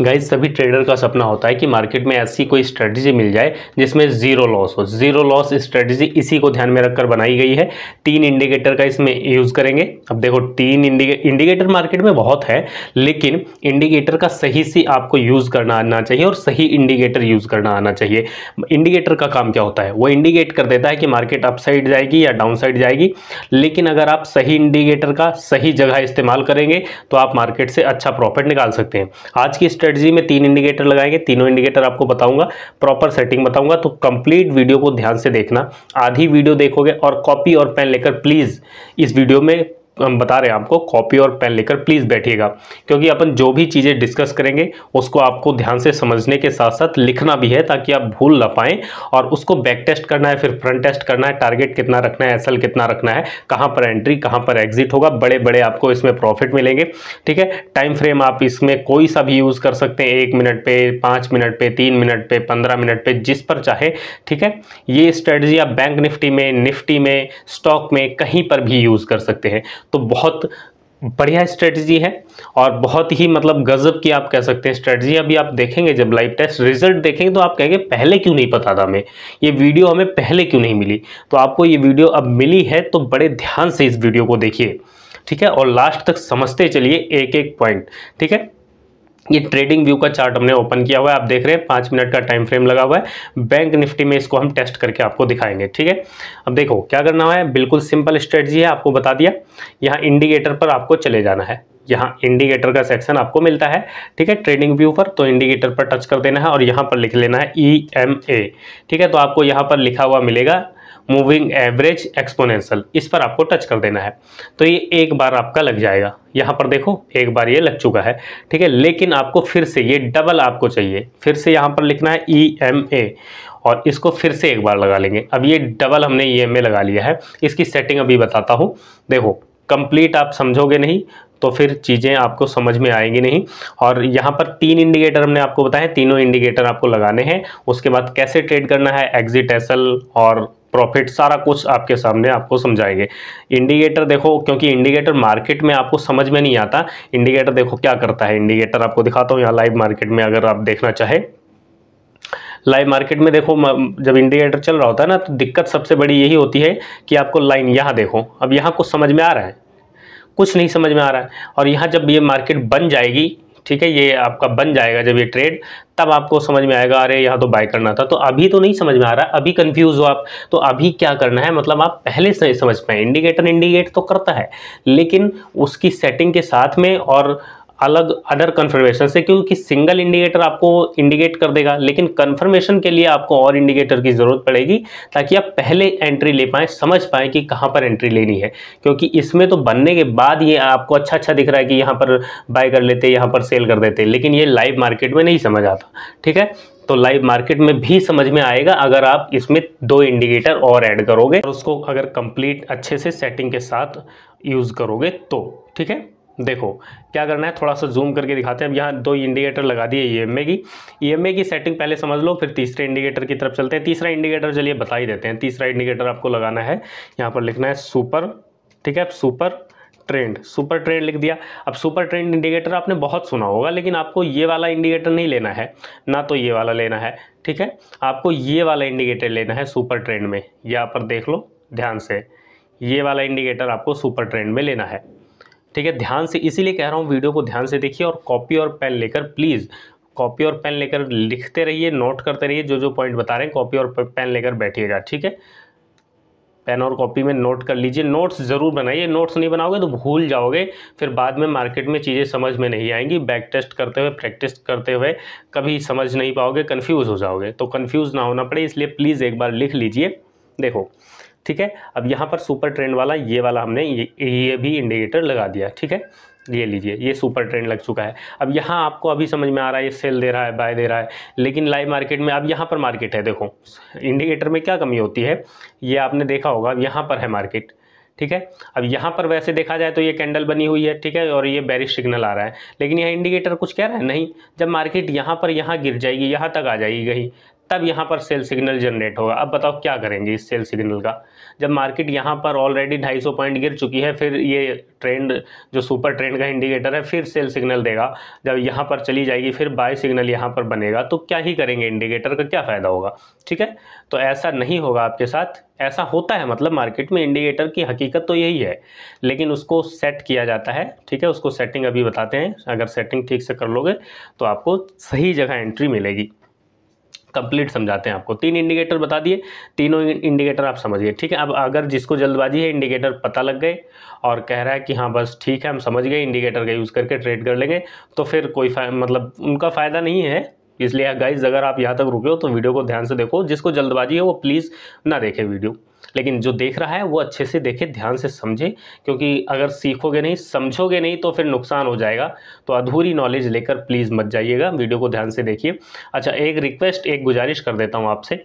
guys सभी trader का सपना होता है कि मार्केट में ऐसी कोई स्ट्रेटजी मिल जाए जिसमें जीरो लॉस हो जीरो लॉस स्ट्रेटजी इसी को ध्यान में रखकर बनाई गई है तीन इंडिकेटर का इसमें यूज़ करेंगे अब देखो तीन इंडिके इंडिकेटर मार्केट में बहुत है लेकिन इंडिकेटर का सही से आपको यूज़ करना आना चाहिए और सही इंडिकेटर यूज़ करना आना चाहिए इंडिकेटर का काम क्या होता है वो इंडिकेट कर देता है कि मार्केट अप जाएगी या डाउन साइड जाएगी लेकिन अगर आप सही इंडिकेटर का सही जगह इस्तेमाल करेंगे तो आप मार्केट से अच्छा प्रॉफिट निकाल सकते हैं आज की स्ट्रेटजी में तीन इंडिकेटर लगाएंगे तीनों इंडिकेटर आपको बताऊंगा प्रॉपर सेटिंग बताऊंगा तो कंप्लीट वीडियो को ध्यान से देखना आधी वीडियो देखोगे और कॉपी और पेन लेकर प्लीज़ इस वीडियो में हम बता रहे हैं आपको कॉपी और पेन लेकर प्लीज़ बैठिएगा क्योंकि अपन जो भी चीज़ें डिस्कस करेंगे उसको आपको ध्यान से समझने के साथ साथ लिखना भी है ताकि आप भूल ना पाएँ और उसको बैक टेस्ट करना है फिर फ्रंट टेस्ट करना है टारगेट कितना रखना है एसएल कितना रखना है कहाँ पर एंट्री कहाँ पर एग्जिट होगा बड़े बड़े आपको इसमें प्रॉफिट मिलेंगे ठीक है टाइम फ्रेम आप इसमें कोई सा भी यूज़ कर सकते हैं एक मिनट पे पाँच मिनट पे तीन मिनट पे पंद्रह मिनट पे जिस पर चाहे ठीक है ये स्ट्रेटजी आप बैंक निफ्टी में निफ्टी में स्टॉक में कहीं पर भी यूज़ कर सकते हैं तो बहुत बढ़िया स्ट्रेटजी है और बहुत ही मतलब गजब की आप कह सकते हैं स्ट्रेटजी अभी आप देखेंगे जब लाइव टेस्ट रिजल्ट देखेंगे तो आप कहेंगे पहले क्यों नहीं पता था हमें ये वीडियो हमें पहले क्यों नहीं मिली तो आपको ये वीडियो अब मिली है तो बड़े ध्यान से इस वीडियो को देखिए ठीक है और लास्ट तक समझते चलिए एक एक पॉइंट ठीक है ये ट्रेडिंग व्यू का चार्ट हमने ओपन किया हुआ है आप देख रहे हैं पाँच मिनट का टाइम फ्रेम लगा हुआ है बैंक निफ्टी में इसको हम टेस्ट करके आपको दिखाएंगे ठीक है अब देखो क्या करना है बिल्कुल सिंपल स्ट्रेटजी है आपको बता दिया यहाँ इंडिकेटर पर आपको चले जाना है यहाँ इंडिकेटर का सेक्शन आपको मिलता है ठीक है ट्रेडिंग व्यू पर तो इंडिकेटर पर टच कर देना है और यहाँ पर लिख लेना है ई एम ए ठीक है तो आपको यहाँ पर लिखा हुआ मिलेगा मूविंग एवरेज एक्सपोनेंशियल इस पर आपको टच कर देना है तो ये एक बार आपका लग जाएगा यहाँ पर देखो एक बार ये लग चुका है ठीक है लेकिन आपको फिर से ये डबल आपको चाहिए फिर से यहाँ पर लिखना है ई एम ए और इसको फिर से एक बार लगा लेंगे अब ये डबल हमने ई एम ए लगा लिया है इसकी सेटिंग अभी बताता हूँ देखो कंप्लीट आप समझोगे नहीं तो फिर चीज़ें आपको समझ में आएंगी नहीं और यहाँ पर तीन इंडिकेटर हमने आपको बताया तीनों इंडिकेटर आपको लगाने हैं उसके बाद कैसे ट्रेड करना है एग्जिट एसल और प्रॉफिट सारा कुछ आपके सामने आपको समझाएंगे इंडिकेटर देखो क्योंकि इंडिकेटर मार्केट में आपको समझ में नहीं आता इंडिकेटर देखो क्या करता है इंडिकेटर आपको दिखाता हूँ यहाँ लाइव मार्केट में अगर आप देखना चाहें लाइव मार्केट में देखो जब इंडिकेटर चल रहा होता है ना तो दिक्कत सबसे बड़ी यही होती है कि आपको लाइन यहाँ देखो अब यहाँ कुछ समझ में आ रहा है कुछ नहीं समझ में आ रहा है और यहाँ जब ये मार्केट बन जाएगी ठीक है ये आपका बन जाएगा जब ये ट्रेड तब आपको समझ में आएगा अरे यहाँ तो बाय करना था तो अभी तो नहीं समझ में आ रहा अभी कंफ्यूज हो आप तो अभी क्या करना है मतलब आप पहले से समझ पाए इंडिकेटर इंडिकेट तो करता है लेकिन उसकी सेटिंग के साथ में और अलग अदर कन्फर्मेशन से क्योंकि सिंगल इंडिकेटर आपको इंडिकेट कर देगा लेकिन कन्फर्मेशन के लिए आपको और इंडिकेटर की ज़रूरत पड़ेगी ताकि आप पहले एंट्री ले पाएँ समझ पाएँ कि कहाँ पर एंट्री लेनी है क्योंकि इसमें तो बनने के बाद ये आपको अच्छा अच्छा दिख रहा है कि यहाँ पर बाय कर लेते यहाँ पर सेल कर देते लेकिन ये लाइव मार्केट में नहीं समझ आता ठीक है तो लाइव मार्केट में भी समझ में आएगा अगर आप इसमें दो इंडिकेटर और ऐड करोगे और उसको अगर कंप्लीट अच्छे से सेटिंग के साथ यूज़ करोगे तो ठीक है देखो क्या करना है थोड़ा सा जूम करके दिखाते हैं अब यहाँ दो इंडिकेटर लगा दिए ई e की ई e की सेटिंग पहले समझ लो फिर तीसरे इंडिकेटर की तरफ चलते हैं तीसरा इंडिकेटर चलिए बता ही देते हैं तीसरा इंडिकेटर आपको लगाना है यहाँ पर लिखना है सुपर ठीक है सुपर ट्रेंड सुपर ट्रेंड लिख दिया अब सुपर ट्रेंड इंडिकेटर आपने बहुत सुना होगा लेकिन आपको ये वाला इंडिकेटर नहीं लेना है ना तो ये वाला लेना है ठीक है आपको ये वाला इंडिकेटर लेना है सुपर ट्रेंड में यहाँ पर देख लो ध्यान से ये वाला इंडिकेटर आपको सुपर ट्रेंड में लेना है ठीक है ध्यान से इसीलिए कह रहा हूँ वीडियो को ध्यान से देखिए और कॉपी और पेन लेकर प्लीज़ कॉपी और पेन लेकर लिखते रहिए नोट करते रहिए जो जो पॉइंट बता रहे हैं कॉपी और पेन लेकर बैठिएगा ठीक है पेन और कॉपी में नोट कर लीजिए नोट्स ज़रूर बनाइए नोट्स नहीं बनाओगे तो भूल जाओगे फिर बाद में मार्केट में चीज़ें समझ में नहीं आएंगी बैक टेस्ट करते हुए प्रैक्टिस करते हुए कभी समझ नहीं पाओगे कन्फ्यूज़ हो जाओगे तो कन्फ्यूज़ ना होना पड़े इसलिए प्लीज़ एक बार लिख लीजिए देखो ठीक है अब यहाँ पर सुपर ट्रेंड वाला ये वाला हमने ये, ये भी इंडिकेटर लगा दिया ठीक है ये लीजिए ये सुपर ट्रेंड लग चुका है अब यहाँ आपको अभी समझ में आ रहा है ये सेल दे रहा है बाय दे रहा है लेकिन लाइव मार्केट में अब यहाँ पर मार्केट है देखो इंडिकेटर में क्या कमी होती है ये आपने देखा होगा अब यहाँ पर है मार्केट ठीक है अब यहाँ पर वैसे देखा जाए तो ये कैंडल बनी हुई है ठीक है और ये बैरिश सिग्नल आ रहा है लेकिन यहाँ इंडिकेटर कुछ कह रहा है नहीं जब मार्केट यहाँ पर यहाँ गिर जाएगी यहाँ तक आ जाएगी कहीं तब यहाँ पर सेल सिग्नल जनरेट होगा अब बताओ क्या करेंगे इस सेल सिग्नल का जब मार्केट यहाँ पर ऑलरेडी 250 पॉइंट गिर चुकी है फिर ये ट्रेंड जो सुपर ट्रेंड का इंडिकेटर है फिर सेल सिग्नल देगा जब यहाँ पर चली जाएगी फिर बाय सिग्नल यहाँ पर बनेगा तो क्या ही करेंगे इंडिकेटर का क्या फ़ायदा होगा ठीक है तो ऐसा नहीं होगा आपके साथ ऐसा होता है मतलब मार्केट में इंडिकेटर की हकीकत तो यही है लेकिन उसको सेट किया जाता है ठीक है उसको सेटिंग अभी बताते हैं अगर सेटिंग ठीक से कर लोगे तो आपको सही जगह एंट्री मिलेगी कंप्लीट समझाते हैं आपको तीन इंडिकेटर बता दिए तीनों इंडिकेटर आप समझिए ठीक है अब अगर जिसको जल्दबाजी है इंडिकेटर पता लग गए और कह रहा है कि हाँ बस ठीक है हम समझ गए इंडिकेटर का यूज़ करके ट्रेड कर लेंगे तो फिर कोई मतलब उनका फ़ायदा नहीं है इसलिए गाइज अगर आप यहाँ तक रुके हो तो वीडियो को ध्यान से देखो जिसको जल्दबाजी है वो प्लीज़ ना देखें वीडियो लेकिन जो देख रहा है वो अच्छे से देखे ध्यान से समझे क्योंकि अगर सीखोगे नहीं समझोगे नहीं तो फिर नुकसान हो जाएगा तो अधूरी नॉलेज लेकर प्लीज़ मत जाइएगा वीडियो को ध्यान से देखिए अच्छा एक रिक्वेस्ट एक गुजारिश कर देता हूँ आपसे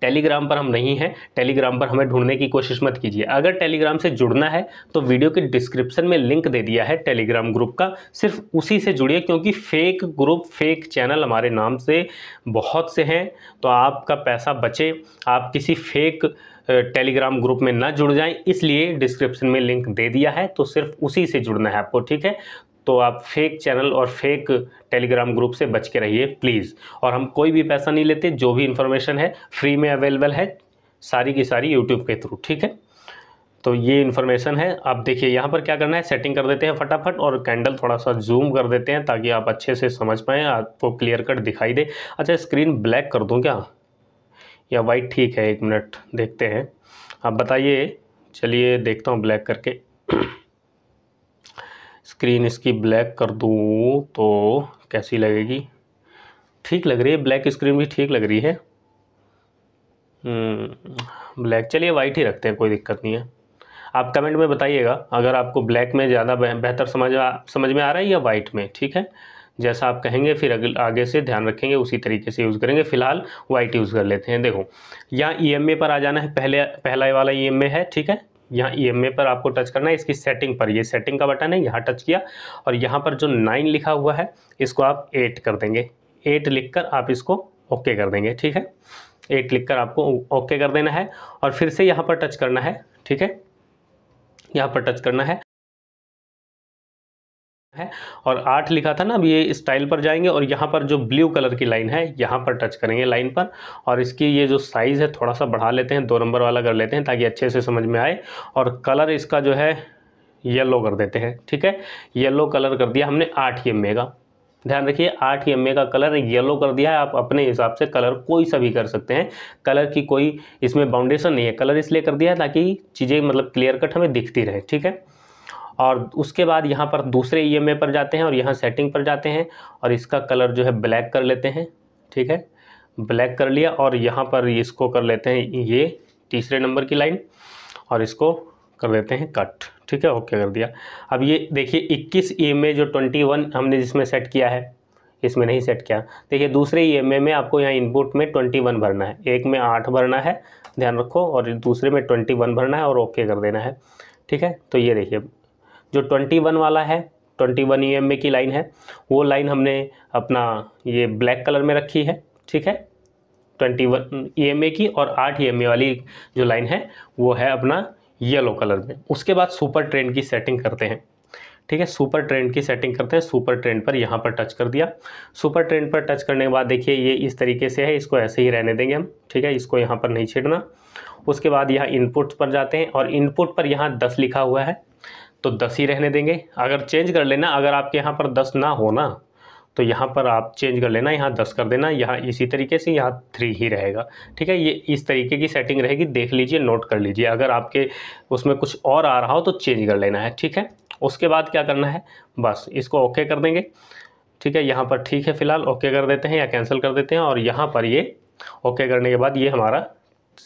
टेलीग्राम पर हम नहीं हैं टेलीग्राम पर हमें ढूंढने की कोशिश मत कीजिए अगर टेलीग्राम से जुड़ना है तो वीडियो के डिस्क्रिप्शन में लिंक दे दिया है टेलीग्राम ग्रुप का सिर्फ उसी से जुड़िए क्योंकि फेक ग्रुप फेक चैनल हमारे नाम से बहुत से हैं तो आपका पैसा बचे आप किसी फेक टेलीग्राम ग्रुप में ना जुड़ जाएं इसलिए डिस्क्रिप्शन में लिंक दे दिया है तो सिर्फ उसी से जुड़ना है आपको ठीक है तो आप फेक चैनल और फेक टेलीग्राम ग्रुप से बच के रहिए प्लीज़ और हम कोई भी पैसा नहीं लेते जो भी इन्फॉर्मेशन है फ्री में अवेलेबल है सारी की सारी यूट्यूब के थ्रू ठीक है तो ये इन्फॉर्मेशन है आप देखिए यहाँ पर क्या करना है सेटिंग कर देते हैं फटाफट और कैंडल थोड़ा सा जूम कर देते हैं ताकि आप अच्छे से समझ पाएँ आपको क्लियर कट दिखाई दे अच्छा स्क्रीन ब्लैक कर दूँ क्या या वाइट ठीक है एक मिनट देखते हैं आप बताइए चलिए देखता हूँ ब्लैक करके स्क्रीन इसकी ब्लैक कर दूँ तो कैसी लगेगी ठीक लग रही है ब्लैक स्क्रीन भी ठीक लग रही है हम्म, ब्लैक चलिए वाइट ही रखते हैं कोई दिक्कत नहीं है आप कमेंट में बताइएगा अगर आपको ब्लैक में ज़्यादा बेहतर समझ समझ में आ रहा है या वाइट में ठीक है जैसा आप कहेंगे फिर अगल आगे से ध्यान रखेंगे उसी तरीके से यूज़ करेंगे फिलहाल वाइट यूज़ कर लेते हैं देखो यहाँ ई e पर आ जाना है पहले पहला वाला ई e है ठीक है यहाँ ई e पर आपको टच करना है इसकी सेटिंग पर ये सेटिंग का बटन है यहाँ टच किया और यहाँ पर जो नाइन लिखा हुआ है इसको आप एट कर देंगे एट लिख कर आप इसको ओके कर देंगे ठीक है एट लिख कर आपको ओके कर देना है और फिर से यहाँ पर टच करना है ठीक है यहाँ पर टच करना है है और आठ लिखा था ना अब ये स्टाइल पर जाएंगे और यहाँ पर जो ब्लू कलर की लाइन है यहाँ पर टच करेंगे लाइन पर और इसकी ये जो साइज़ है थोड़ा सा बढ़ा लेते हैं दो नंबर वाला कर लेते हैं ताकि अच्छे से समझ में आए और कलर इसका जो है येलो कर देते हैं ठीक है येलो कलर कर दिया हमने आठ एम का ध्यान रखिए आठ एम का कलर येलो कर दिया है आप अपने हिसाब से कलर कोई सा भी कर सकते हैं कलर की कोई इसमें बाउंडेशन नहीं है कलर इसलिए कर दिया है ताकि चीज़ें मतलब क्लियर कट हमें दिखती रहे ठीक है और उसके बाद यहाँ पर दूसरे ई e पर जाते हैं और यहाँ सेटिंग पर जाते हैं और इसका कलर जो है ब्लैक कर लेते हैं ठीक है ब्लैक कर लिया और यहाँ पर इसको कर लेते हैं ये तीसरे नंबर की लाइन और इसको कर लेते हैं कट ठीक है ओके कर दिया अब ये देखिए 21 ई e जो 21 हमने जिसमें सेट किया है इसमें नहीं सेट किया देखिए दूसरे ई e में, में आपको यहाँ इनपुट में 21 भरना है एक में आठ भरना है ध्यान रखो और दूसरे में 21 भरना है और ओके कर देना है ठीक है तो ये देखिए जो ट्वेंटी वन वाला है twenty one E M A की लाइन है वो लाइन हमने अपना ये ब्लैक कलर में रखी है ठीक है twenty one E M A की और आठ ई एम ए वाली जो लाइन है वो है अपना येलो कलर में उसके बाद सुपर ट्रेंड की सेटिंग करते हैं ठीक है सुपर ट्रेंड की सेटिंग करते हैं सुपर ट्रेंड पर यहाँ पर टच कर दिया सुपर ट्रेंड पर टच करने के बाद देखिए ये इस तरीके से है इसको ऐसे ही रहने देंगे हम ठीक है इसको यहाँ पर नहीं छेड़ना उसके बाद यहाँ इनपुट्स पर जाते हैं और इनपुट पर यहाँ दस लिखा हुआ है तो दस ही रहने देंगे अगर चेंज कर लेना अगर आपके यहाँ पर दस ना हो ना तो यहाँ पर आप चेंज कर लेना यहाँ दस कर देना यहाँ इसी तरीके से यहाँ थ्री ही रहेगा ठीक है ये इस तरीके की सेटिंग रहेगी देख लीजिए नोट कर लीजिए अगर आपके उसमें कुछ और आ रहा हो तो चेंज कर लेना है ठीक है उसके बाद क्या करना है बस इसको ओके कर देंगे ठीक है यहाँ पर ठीक है फिलहाल ओके कर देते हैं या कैंसिल कर देते हैं और यहाँ पर ये ओके करने के बाद ये हमारा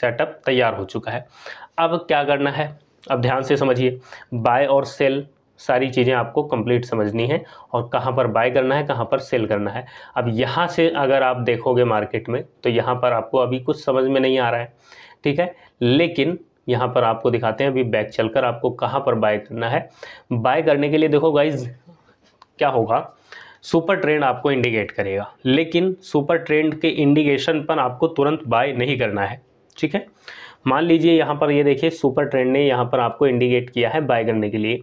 सेटअप तैयार हो चुका है अब क्या करना है अब ध्यान से समझिए बाय और सेल सारी चीज़ें आपको कंप्लीट समझनी है और कहाँ पर बाय करना है कहाँ पर सेल करना है अब यहाँ से अगर आप देखोगे मार्केट में तो यहाँ पर आपको अभी कुछ समझ में नहीं आ रहा है ठीक है लेकिन यहाँ पर आपको दिखाते हैं अभी बैक चलकर आपको कहाँ पर बाय करना है बाय करने के लिए देखो गाइज क्या होगा सुपर ट्रेंड आपको इंडिकेट करेगा लेकिन सुपर ट्रेंड के इंडिकेशन पर आपको तुरंत बाय नहीं करना है ठीक है मान लीजिए यहाँ पर ये देखिए सुपर ट्रेंड ने यहाँ पर आपको इंडिकेट किया है बाय करने के लिए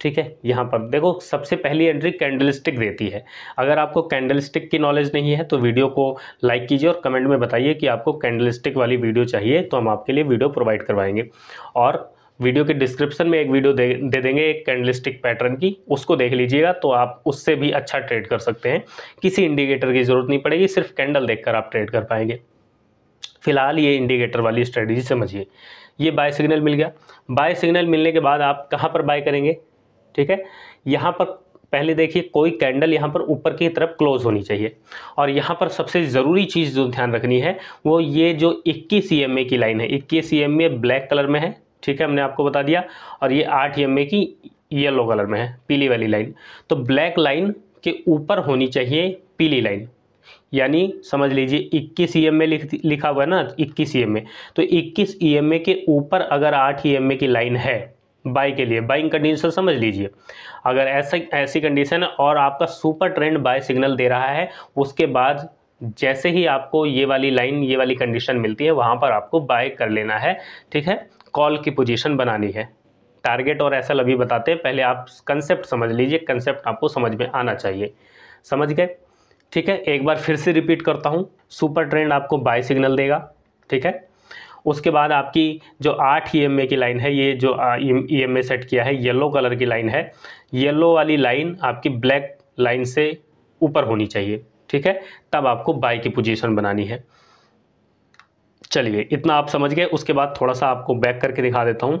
ठीक है यहाँ पर देखो सबसे पहली एंट्री कैंडलस्टिक देती है अगर आपको कैंडलस्टिक की नॉलेज नहीं है तो वीडियो को लाइक कीजिए और कमेंट में बताइए कि आपको कैंडलस्टिक वाली वीडियो चाहिए तो हम आपके लिए वीडियो प्रोवाइड करवाएंगे और वीडियो के डिस्क्रिप्शन में एक वीडियो दे, दे देंगे एक कैंडलिस्टिक पैटर्न की उसको देख लीजिएगा तो आप उससे भी अच्छा ट्रेड कर सकते हैं किसी इंडिकेटर की ज़रूरत नहीं पड़ेगी सिर्फ कैंडल देखकर आप ट्रेड कर पाएंगे फिलहाल ये इंडिकेटर वाली स्ट्रेटजी समझिए ये बाय सिग्नल मिल गया बाय सिग्नल मिलने के बाद आप कहाँ पर बाय करेंगे ठीक है यहाँ पर पहले देखिए कोई कैंडल यहाँ पर ऊपर की तरफ क्लोज होनी चाहिए और यहाँ पर सबसे ज़रूरी चीज़ जो ध्यान रखनी है वो ये जो इक्कीस ई की लाइन है इक्कीस ई ब्लैक कलर में है ठीक है हमने आपको बता दिया और ये आठ ई की येलो कलर में है पीली वाली लाइन तो ब्लैक लाइन के ऊपर होनी चाहिए पीली लाइन यानी समझ लीजिए 21 ई में लिख लिखा हुआ है ना 21 ई में तो 21 ई के ऊपर अगर 8 ई की लाइन है बाई के लिए बाइंग कंडीशन समझ लीजिए अगर ऐसा ऐसी कंडीशन है और आपका सुपर ट्रेंड बाय सिग्नल दे रहा है उसके बाद जैसे ही आपको ये वाली लाइन ये वाली कंडीशन मिलती है वहाँ पर आपको बाय कर लेना है ठीक है कॉल की पोजीशन बनानी है टारगेट और एस अभी बताते हैं पहले आप कंसेप्ट समझ लीजिए कंसेप्ट आपको समझ में आना चाहिए समझ गए ठीक है एक बार फिर से रिपीट करता हूँ सुपर ट्रेंड आपको बाय सिग्नल देगा ठीक है उसके बाद आपकी जो आठ ई की लाइन है ये जो ई एम सेट किया है येलो कलर की लाइन है येलो वाली लाइन आपकी ब्लैक लाइन से ऊपर होनी चाहिए ठीक है तब आपको बाय की पोजीशन बनानी है चलिए इतना आप समझ गए उसके बाद थोड़ा सा आपको बैक करके दिखा देता हूँ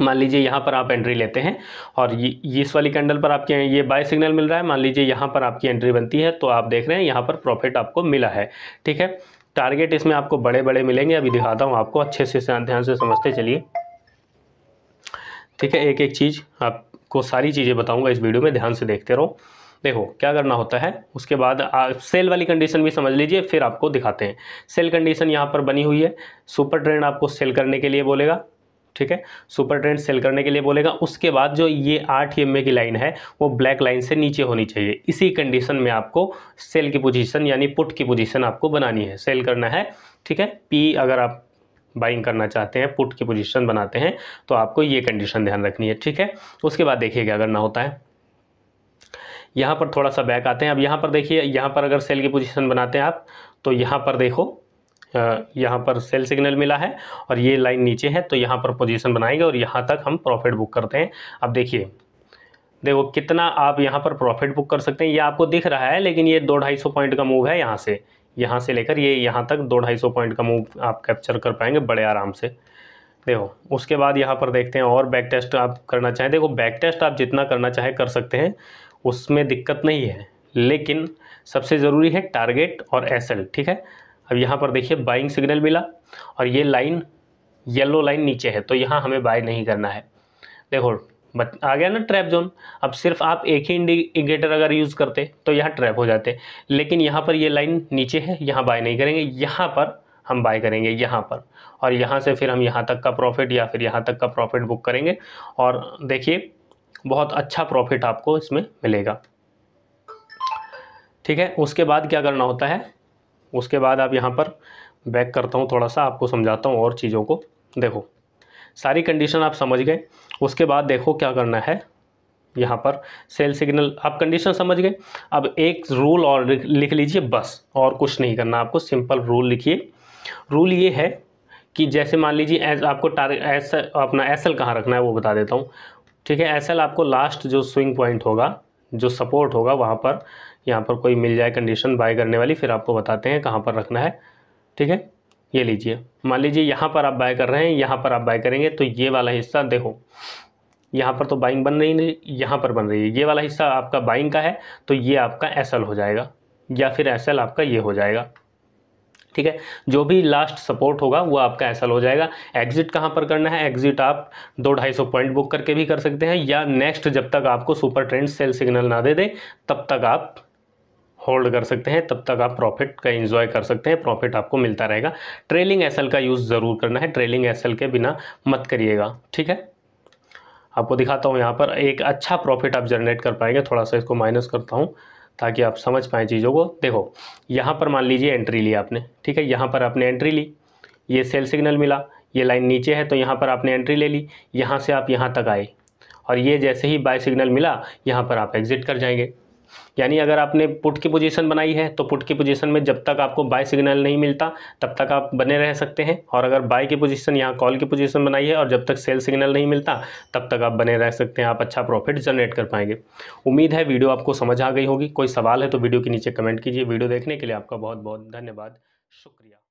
मान लीजिए यहाँ पर आप एंट्री लेते हैं और ये इस वाली कैंडल पर आपके ये बाय सिग्नल मिल रहा है मान लीजिए यहाँ पर आपकी एंट्री बनती है तो आप देख रहे हैं यहाँ पर प्रॉफिट आपको मिला है ठीक है टारगेट इसमें आपको बड़े बड़े मिलेंगे अभी दिखाता हूँ आपको अच्छे से ध्यान से समझते चलिए ठीक है एक एक चीज़ आपको सारी चीज़ें बताऊँगा इस वीडियो में ध्यान से देखते रहो देखो क्या करना होता है उसके बाद आप सेल वाली कंडीशन भी समझ लीजिए फिर आपको दिखाते हैं सेल कंडीशन यहाँ पर बनी हुई है सुपर ट्रेंड आपको सेल करने के लिए बोलेगा ठीक है सुपर ट्रेंड सेल करने के लिए बोलेगा उसके बाद जो ये आठ ई e की लाइन है वो ब्लैक लाइन से नीचे होनी चाहिए इसी कंडीशन में आपको सेल की पोजीशन यानी पुट की पोजीशन आपको बनानी है सेल करना है ठीक है पी अगर आप बाइंग करना चाहते हैं पुट की पोजीशन बनाते हैं तो आपको ये कंडीशन ध्यान रखनी है ठीक है उसके बाद देखिए क्या करना होता है यहाँ पर थोड़ा सा बैक आते हैं अब यहाँ पर देखिए यहाँ पर अगर सेल की पोजिशन बनाते हैं आप तो यहाँ पर देखो यहाँ पर सेल सिग्नल मिला है और ये लाइन नीचे है तो यहाँ पर पोजीशन बनाएंगे और यहाँ तक हम प्रॉफिट बुक करते हैं अब देखिए देखो कितना आप यहाँ पर प्रॉफिट बुक कर सकते हैं ये आपको दिख रहा है लेकिन ये दो ढाई सौ पॉइंट का मूव है यहाँ से यहाँ से लेकर ये यहाँ तक दो ढाई सौ पॉइंट का मूव आप कैप्चर कर पाएंगे बड़े आराम से देखो उसके बाद यहाँ पर देखते हैं और बैक टेस्ट आप करना चाहें देखो बैक टेस्ट आप जितना करना चाहें कर सकते हैं उसमें दिक्कत नहीं है लेकिन सबसे ज़रूरी है टारगेट और एसएल ठीक है अब यहाँ पर देखिए बाइंग सिग्नल मिला और ये लाइन येलो लाइन नीचे है तो यहाँ हमें बाय नहीं करना है देखो बट आ गया ना ट्रैप जोन अब सिर्फ आप एक ही इंडिकेटर अगर यूज़ करते तो यहाँ ट्रैप हो जाते लेकिन यहाँ पर ये लाइन नीचे है यहाँ बाय नहीं करेंगे यहाँ पर हम बाय करेंगे यहाँ पर और यहाँ से फिर हम यहाँ तक का प्रॉफिट या फिर यहाँ तक का प्रॉफिट बुक करेंगे और देखिए बहुत अच्छा प्रॉफिट आपको इसमें मिलेगा ठीक है उसके बाद क्या करना होता है उसके बाद आप यहाँ पर बैक करता हूँ थोड़ा सा आपको समझाता हूँ और चीज़ों को देखो सारी कंडीशन आप समझ गए उसके बाद देखो क्या करना है यहाँ पर सेल सिग्नल आप कंडीशन समझ गए अब एक रूल और लिख लीजिए बस और कुछ नहीं करना आपको सिंपल रूल लिखिए रूल ये है कि जैसे मान लीजिए आपको टारगेट अपना एस एल कहाँ रखना है वो बता देता हूँ ठीक है एस एल आपको लास्ट जो स्विंग पॉइंट होगा जो सपोर्ट होगा वहाँ पर यहाँ पर कोई मिल जाए कंडीशन बाय करने वाली फिर आपको बताते हैं कहाँ पर रखना है ठीक है ये लीजिए मान लीजिए यहाँ पर आप बाय कर रहे हैं यहाँ पर आप बाय करेंगे तो ये वाला हिस्सा देखो यहाँ पर तो बाइंग बन रही नहीं यहाँ पर बन रही है ये वाला हिस्सा आपका बाइंग का है तो ये आपका एस हो जाएगा या फिर एस आपका ये हो जाएगा ठीक है जो भी लास्ट सपोर्ट होगा वो आपका ऐसा हो जाएगा एग्जिट कहाँ पर करना है एग्जिट आप दो ढाई सौ पॉइंट बुक करके भी कर सकते हैं या नेक्स्ट जब तक आपको सुपर ट्रेंड सेल सिग्नल ना दे दे तब तक आप होल्ड कर सकते हैं तब तक आप प्रॉफिट का एंजॉय कर सकते हैं प्रॉफिट आपको मिलता रहेगा ट्रेलिंग एसएल का यूज़ ज़रूर करना है ट्रेलिंग एसएल के बिना मत करिएगा ठीक है आपको दिखाता हूँ यहाँ पर एक अच्छा प्रॉफिट आप जनरेट कर पाएंगे थोड़ा सा इसको माइनस करता हूँ ताकि आप समझ पाएँ चीज़ों को देखो यहाँ पर मान लीजिए एंट्री ली आपने ठीक है यहाँ पर आपने एंट्री ली ये सेल सिग्नल मिला ये लाइन नीचे है तो यहाँ पर आपने एंट्री ले ली यहाँ से आप यहाँ तक आए और ये जैसे ही बाय सिग्नल मिला यहाँ पर आप एग्ज़िट कर जाएंगे यानी अगर आपने पुट की पोजीशन बनाई है तो पुट की पोजीशन में जब तक आपको बाय सिग्नल नहीं मिलता तब तक आप बने रह सकते हैं और अगर बाय की पोजीशन यहाँ कॉल की पोजीशन बनाई है और जब तक सेल सिग्नल नहीं मिलता तब तक आप बने रह सकते हैं आप अच्छा प्रॉफिट जनरेट कर पाएंगे उम्मीद है वीडियो आपको समझ आ गई होगी कोई सवाल है तो वीडियो के नीचे कमेंट कीजिए वीडियो देखने के लिए आपका बहुत बहुत धन्यवाद शुक्रिया